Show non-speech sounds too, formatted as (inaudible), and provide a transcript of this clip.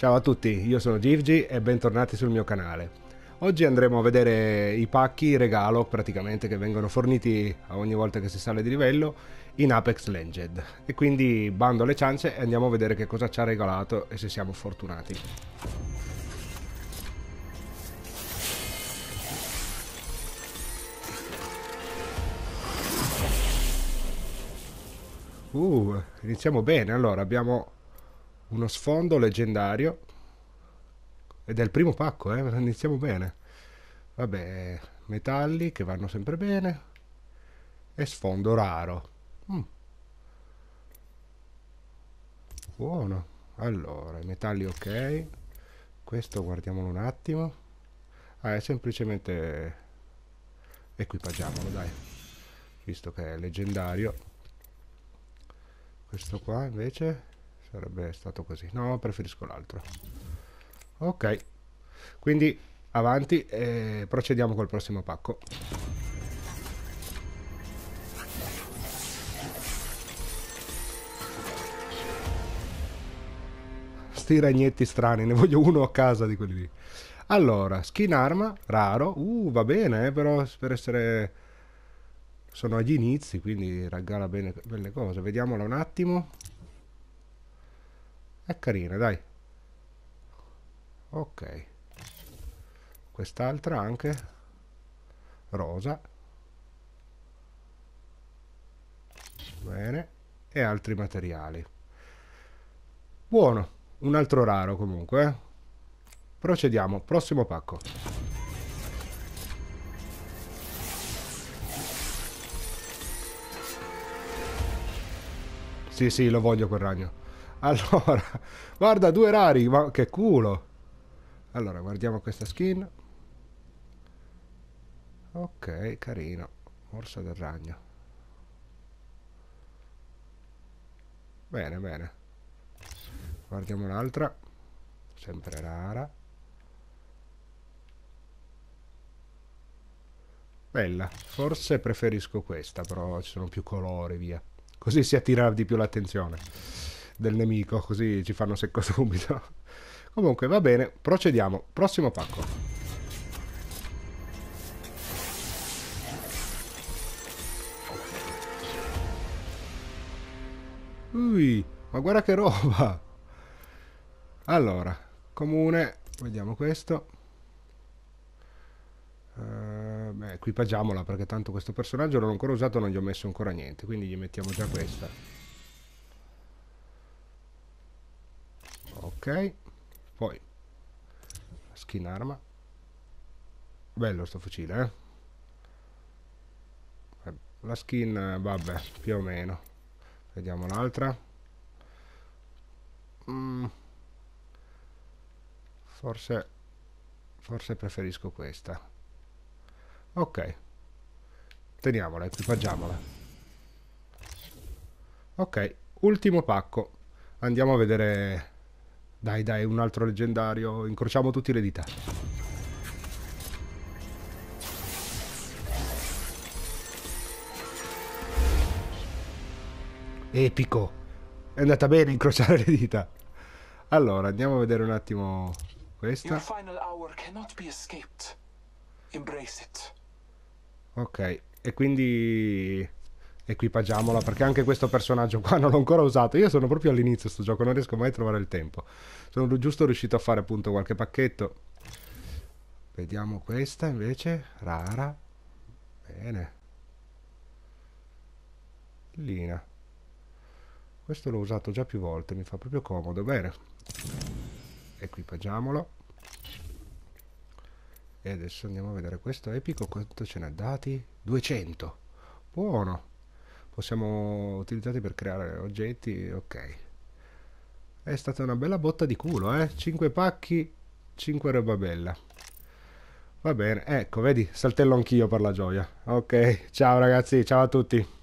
Ciao a tutti, io sono Givgi e bentornati sul mio canale. Oggi andremo a vedere i pacchi regalo praticamente che vengono forniti ogni volta che si sale di livello in Apex Legend e quindi bando alle ciance e andiamo a vedere che cosa ci ha regalato e se siamo fortunati. Uh, iniziamo bene allora, abbiamo uno sfondo leggendario ed è il primo pacco, eh? (laughs) iniziamo bene. Vabbè, metalli che vanno sempre bene e sfondo raro. Mm. Buono. Allora, i metalli ok. Questo guardiamolo un attimo. Ah, è semplicemente equipaggiamolo, dai. Visto che è leggendario. Questo qua invece sarebbe stato così no preferisco l'altro ok quindi avanti e procediamo col prossimo pacco sti ragnetti strani ne voglio uno a casa di quelli lì allora skin arma raro uh va bene eh, però per essere sono agli inizi quindi regala bene, belle cose vediamola un attimo è carina dai ok quest'altra anche rosa bene e altri materiali buono un altro raro comunque eh? procediamo prossimo pacco sì sì lo voglio quel ragno allora, (laughs) guarda, due rari, ma che culo. Allora, guardiamo questa skin. Ok, carino. Orso del ragno. Bene, bene. Guardiamo un'altra. Sempre rara. Bella, forse preferisco questa, però ci sono più colori, via. Così si attira di più l'attenzione del nemico, così ci fanno secco (laughs) subito. Comunque va bene, procediamo. Prossimo pacco. Ui, ma guarda che roba! Allora, comune, vediamo questo. Uh, beh, equipaggiamola perché tanto questo personaggio non l'ho ancora usato, non gli ho messo ancora niente, quindi gli mettiamo già questa. ok poi skin arma bello sto fucile eh? la skin vabbè più o meno vediamo un'altra mm. forse forse preferisco questa ok teniamola equipaggiamola ok ultimo pacco andiamo a vedere dai, dai, un altro leggendario. Incrociamo tutti le dita. Epico. È andata bene incrociare le dita. Allora, andiamo a vedere un attimo questa. Ok, e quindi equipaggiamola perché anche questo personaggio qua (laughs) non l'ho ancora usato io sono proprio all'inizio sto gioco non riesco mai a trovare il tempo sono giusto riuscito a fare appunto qualche pacchetto vediamo questa invece rara bene lina questo l'ho usato già più volte mi fa proprio comodo bene equipaggiamolo e adesso andiamo a vedere questo epico quanto ce n'è dati 200 buono possiamo utilizzare per creare oggetti, ok. È stata una bella botta di culo, eh? 5 pacchi, 5 roba bella. Va bene, ecco, vedi, saltello anch'io per la gioia. Ok, ciao ragazzi, ciao a tutti.